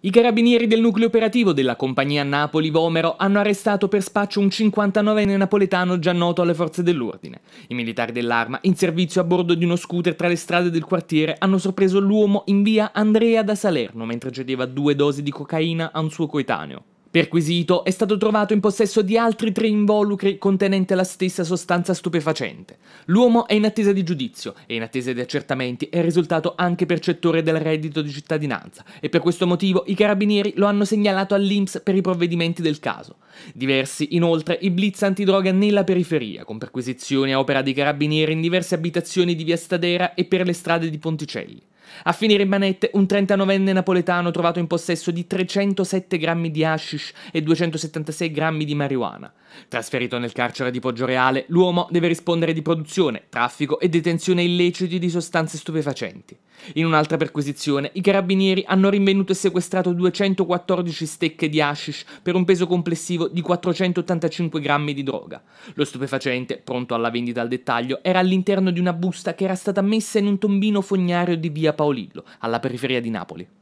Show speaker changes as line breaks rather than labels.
I carabinieri del nucleo operativo della compagnia Napoli Vomero hanno arrestato per spaccio un 59enne napoletano già noto alle forze dell'ordine. I militari dell'arma, in servizio a bordo di uno scooter tra le strade del quartiere, hanno sorpreso l'uomo in via Andrea da Salerno mentre cedeva due dosi di cocaina a un suo coetaneo. Perquisito è stato trovato in possesso di altri tre involucri contenente la stessa sostanza stupefacente. L'uomo è in attesa di giudizio e in attesa di accertamenti è risultato anche percettore del reddito di cittadinanza e per questo motivo i carabinieri lo hanno segnalato all'Inps per i provvedimenti del caso. Diversi inoltre i blitz antidroga nella periferia con perquisizioni a opera dei carabinieri in diverse abitazioni di via Stadera e per le strade di Ponticelli. A finire in manette un 39enne napoletano trovato in possesso di 307 grammi di hashish e 276 grammi di marijuana. Trasferito nel carcere di Poggioreale, l'uomo deve rispondere di produzione, traffico e detenzione illeciti di sostanze stupefacenti. In un'altra perquisizione, i carabinieri hanno rinvenuto e sequestrato 214 stecche di hashish per un peso complessivo di 485 grammi di droga. Lo stupefacente, pronto alla vendita al dettaglio, era all'interno di una busta che era stata messa in un tombino fognario di via Paolillo, alla periferia di Napoli.